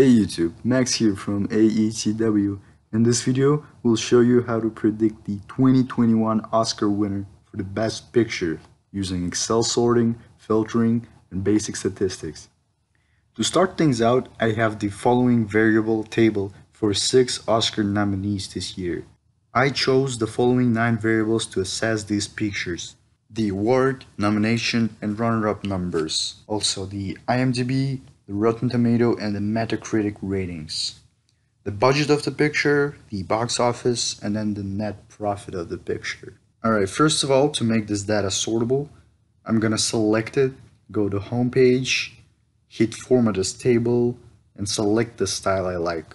Hey YouTube, Max here from AETW. In this video, we'll show you how to predict the 2021 Oscar winner for the Best Picture using Excel sorting, filtering, and basic statistics. To start things out, I have the following variable table for six Oscar nominees this year. I chose the following nine variables to assess these pictures. The award, nomination, and runner-up numbers. Also the IMDb, the Rotten Tomato and the Metacritic ratings, the budget of the picture, the box office, and then the net profit of the picture. Alright, first of all, to make this data sortable, I'm gonna select it, go to homepage, hit format as table, and select the style I like.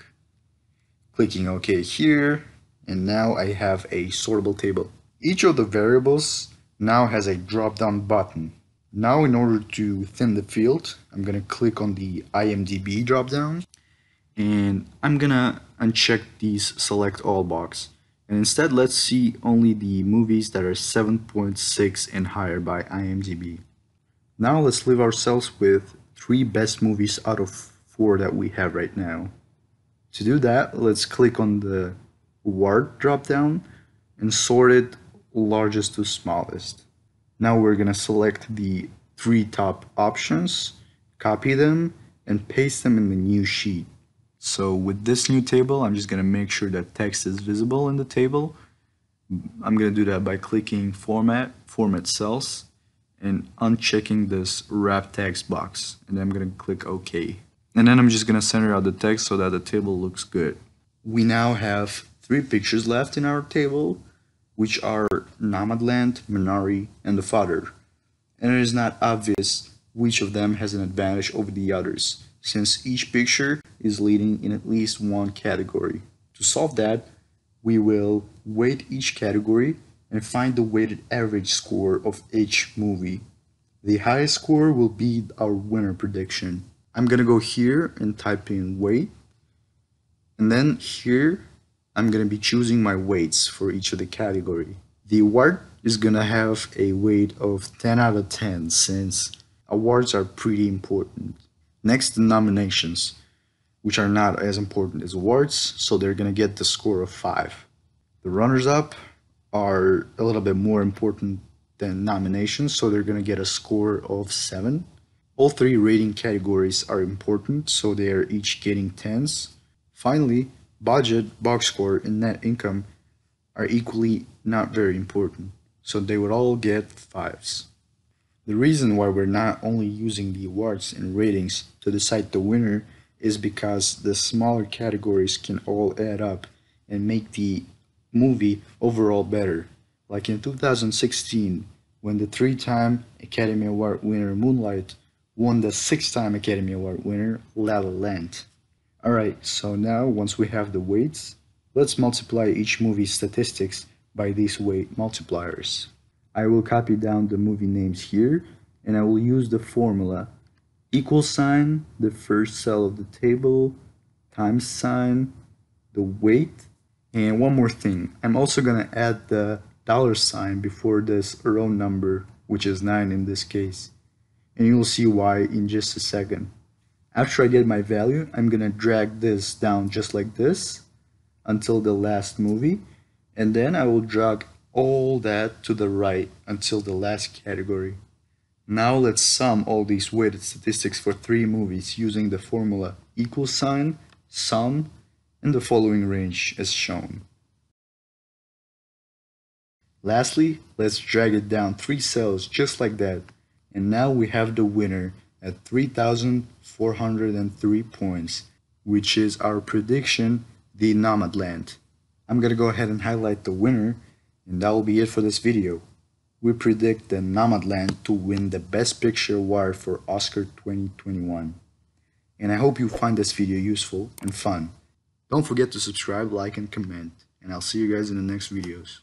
Clicking OK here, and now I have a sortable table. Each of the variables now has a drop-down button now in order to thin the field, I'm gonna click on the IMDB dropdown and I'm gonna uncheck these select all box. And instead, let's see only the movies that are 7.6 and higher by IMDb. Now let's leave ourselves with three best movies out of four that we have right now. To do that, let's click on the award dropdown and sort it largest to smallest. Now we're going to select the three top options, copy them, and paste them in the new sheet. So with this new table, I'm just going to make sure that text is visible in the table. I'm going to do that by clicking Format, Format Cells, and unchecking this Wrap Text box. And then I'm going to click OK. And then I'm just going to center out the text so that the table looks good. We now have three pictures left in our table which are Nomadland, Minari, and The Father, and it is not obvious which of them has an advantage over the others, since each picture is leading in at least one category. To solve that, we will weight each category and find the weighted average score of each movie. The highest score will be our winner prediction. I'm gonna go here and type in weight, and then here I'm going to be choosing my weights for each of the category. The award is going to have a weight of 10 out of 10 since awards are pretty important. Next, the nominations, which are not as important as awards, so they're going to get the score of 5. The runners-up are a little bit more important than nominations, so they're going to get a score of 7. All three rating categories are important, so they are each getting 10s. Finally, budget, box score, and net income are equally not very important, so they would all get 5s. The reason why we're not only using the awards and ratings to decide the winner is because the smaller categories can all add up and make the movie overall better. Like in 2016, when the three-time Academy Award winner Moonlight won the six-time Academy Award winner La La Land. Alright, so now once we have the weights, let's multiply each movie's statistics by these weight multipliers. I will copy down the movie names here and I will use the formula equal sign, the first cell of the table, times sign, the weight, and one more thing, I'm also gonna add the dollar sign before this row number, which is 9 in this case. And you'll see why in just a second. After I get my value, I'm gonna drag this down just like this until the last movie. And then I will drag all that to the right until the last category. Now let's sum all these weighted statistics for three movies using the formula equal sign, sum, and the following range as shown. Lastly, let's drag it down three cells just like that. And now we have the winner at 3,403 points, which is our prediction, the Nomadland. I'm going to go ahead and highlight the winner, and that will be it for this video. We predict the Nomadland to win the Best Picture award for Oscar 2021. And I hope you find this video useful and fun. Don't forget to subscribe, like, and comment. And I'll see you guys in the next videos.